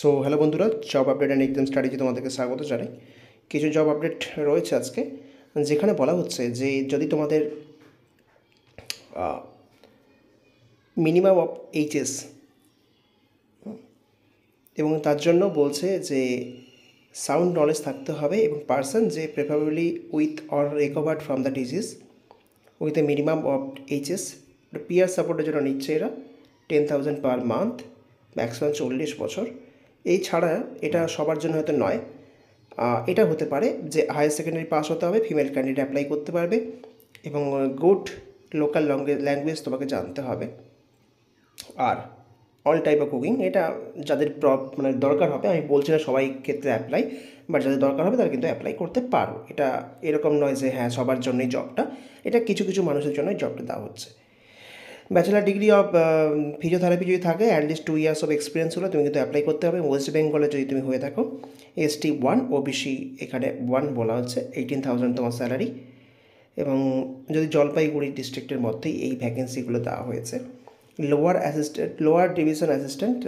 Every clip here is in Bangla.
সো হ্যালো বন্ধুরা job update and exam strategy তোমাদেরকে স্বাগত জানাই কিছু জব আপডেট রয়েছে আজকে যেখানে বলা হচ্ছে যে যদি তোমাদের মিনিমাম অফ এইচএস এবং তার জন্য বলছে যে সাউন্ড নলেজ থাকতে হবে এবং পার্সন যে preferably with or recovered from the disease with a minimum of HS peer সাপোর্টের জন্য নিচ্ছে এরা ten thousand per month maximum চল্লিশ বছর এই ছাড়া এটা সবার জন্য হয়তো নয় এটা হতে পারে যে হায়ার সেকেন্ডারি পাস হতে হবে ফিমেল ক্যান্ডিডেট অ্যাপ্লাই করতে পারবে এবং গুড লোকাল ল্যাঙ্গুয়েজ তোমাকে জানতে হবে আর অল টাইপ অফ কুকিং এটা যাদের প্র মানে দরকার হবে আমি বলছি না সবাই ক্ষেত্রে অ্যাপ্লাই বাট যাদের দরকার হবে তারা কিন্তু অ্যাপ্লাই করতে পারো এটা এরকম নয় যে হ্যাঁ সবার জন্যই জবটা এটা কিছু কিছু মানুষের জন্যই জবটা দেওয়া হচ্ছে ব্যাচেলার ডিগ্রি অফ ফিজিওথেরাপি যদি থাকে at least two years of experience হলে তুমি কিন্তু অ্যাপ্লাই করতে হবে ওয়েস্ট বেঙ্গলে যদি তুমি হয়ে থাকো এসটি ওয়ান ওবিসি এখানে ওয়ান বলা হচ্ছে এইটিন থাউজেন্ড তোমার স্যালারি এবং যদি জলপাইগুড়ি ডিস্ট্রিক্টের মধ্যেই এই ভ্যাকেন্সিগুলো দেওয়া হয়েছে lower assistant lower division assistant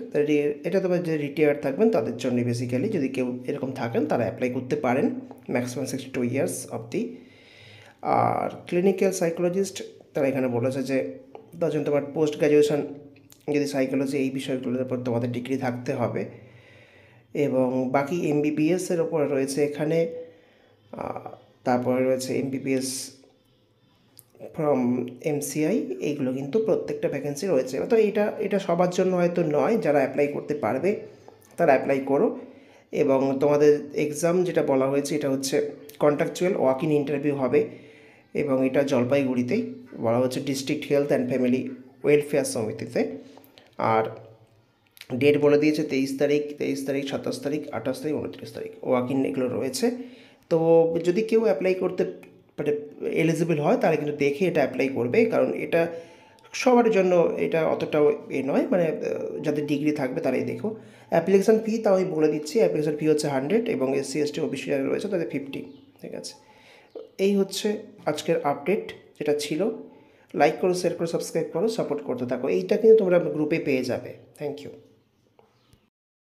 এটা তোমার যে রিটায়ার থাকবেন তাদের জন্য বেসিক্যালি যদি কেউ এরকম থাকেন তারা অ্যাপ্লাই করতে পারেন maximum sixty two years of the আর ক্লিনিক্যাল সাইকোলজিস্ট তারা এখানে বলেছে যে তার জন্য তোমার পোস্ট গ্র্যাজুয়েশন যদি সাইকোলজি এই বিষয়গুলোর উপর তোমাদের ডিগ্রি থাকতে হবে এবং বাকি এমবিবিএসের ওপর রয়েছে এখানে তারপরে রয়েছে এমবিবিএস ফ্রম এমসিআই এইগুলো কিন্তু প্রত্যেকটা ভ্যাকেন্সি রয়েছে তো এটা এটা সবার জন্য হয়তো নয় যারা অ্যাপ্লাই করতে পারবে তারা অ্যাপ্লাই করো এবং তোমাদের এক্সাম যেটা বলা হয়েছে এটা হচ্ছে কন্ট্রাকচুয়াল ওয়াক ইন ইন্টারভিউ হবে এবং এটা জলপাইগুড়িতেই বলা হচ্ছে district health and family welfare সমিতিতে আর ডেট বলে দিয়েছে তেইশ তারিখ তেইশ তারিখ সাতাশ তারিখ আঠাশ তারিখ উনত্রিশ তারিখ ওয়াকিং এগুলো রয়েছে তো যদি কেউ অ্যাপ্লাই করতে মানে এলিজিবল হয় তাহলে কিন্তু দেখে এটা অ্যাপ্লাই করবে কারণ এটা সবার জন্য এটা অতটাও এ নয় মানে যাদের ডিগ্রি থাকবে তারাই দেখো অ্যাপ্লিকেশান ফি তাও আমি বলে দিচ্ছি অ্যাপ্লিকেশান ফি হচ্ছে হান্ড্রেড এবং এসসি এসটি অফিসিয়ার রয়েছে তাদের ফিফটি ঠিক আছে এই হচ্ছে আজকের আপডেট যেটা ছিল লাইক করো শেয়ার করো সাবস্ক্রাইব করো সাপোর্ট করতে থাকো এইটা কিন্তু তোমরা গ্রুপে পেয়ে যাবে থ্যাংক ইউ